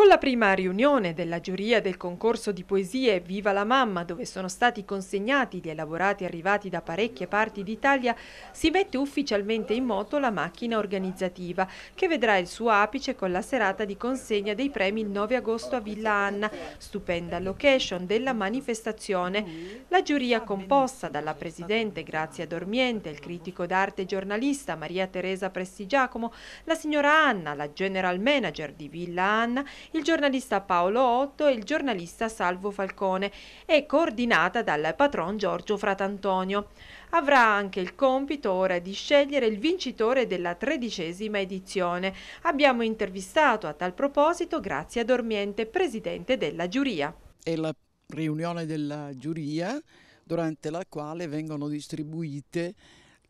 Con la prima riunione della giuria del concorso di poesie Viva la mamma, dove sono stati consegnati gli elaborati arrivati da parecchie parti d'Italia, si mette ufficialmente in moto la macchina organizzativa, che vedrà il suo apice con la serata di consegna dei premi il 9 agosto a Villa Anna, stupenda location della manifestazione. La giuria composta dalla presidente Grazia Dormiente, il critico d'arte e giornalista Maria Teresa Prestigiacomo, la signora Anna, la general manager di Villa Anna il giornalista Paolo Otto e il giornalista Salvo Falcone e coordinata dal patron Giorgio Fratantonio. Avrà anche il compito ora di scegliere il vincitore della tredicesima edizione. Abbiamo intervistato a tal proposito Grazia Dormiente, presidente della giuria. È la riunione della giuria durante la quale vengono distribuite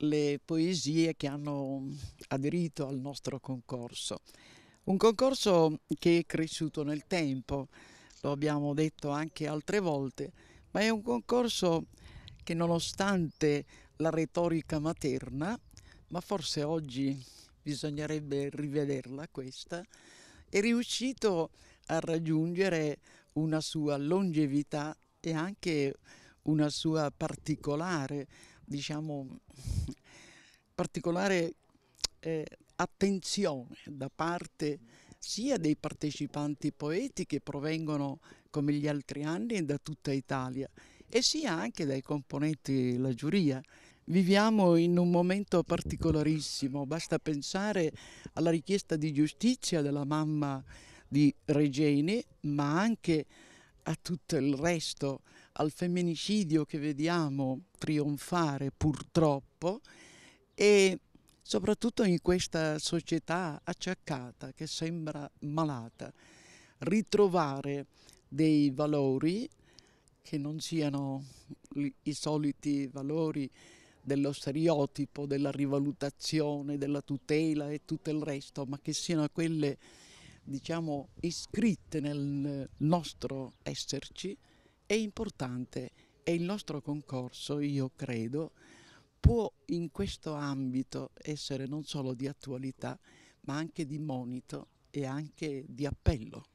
le poesie che hanno aderito al nostro concorso. Un concorso che è cresciuto nel tempo, lo abbiamo detto anche altre volte, ma è un concorso che nonostante la retorica materna, ma forse oggi bisognerebbe rivederla questa, è riuscito a raggiungere una sua longevità e anche una sua particolare, diciamo, particolare eh, attenzione da parte sia dei partecipanti poeti che provengono come gli altri anni da tutta Italia e sia anche dai componenti della giuria. Viviamo in un momento particolarissimo, basta pensare alla richiesta di giustizia della mamma di Regeni, ma anche a tutto il resto, al femminicidio che vediamo trionfare purtroppo e soprattutto in questa società acciaccata che sembra malata, ritrovare dei valori che non siano i soliti valori dello stereotipo, della rivalutazione, della tutela e tutto il resto, ma che siano quelle diciamo iscritte nel nostro esserci, è importante e il nostro concorso, io credo, può in questo ambito essere non solo di attualità ma anche di monito e anche di appello.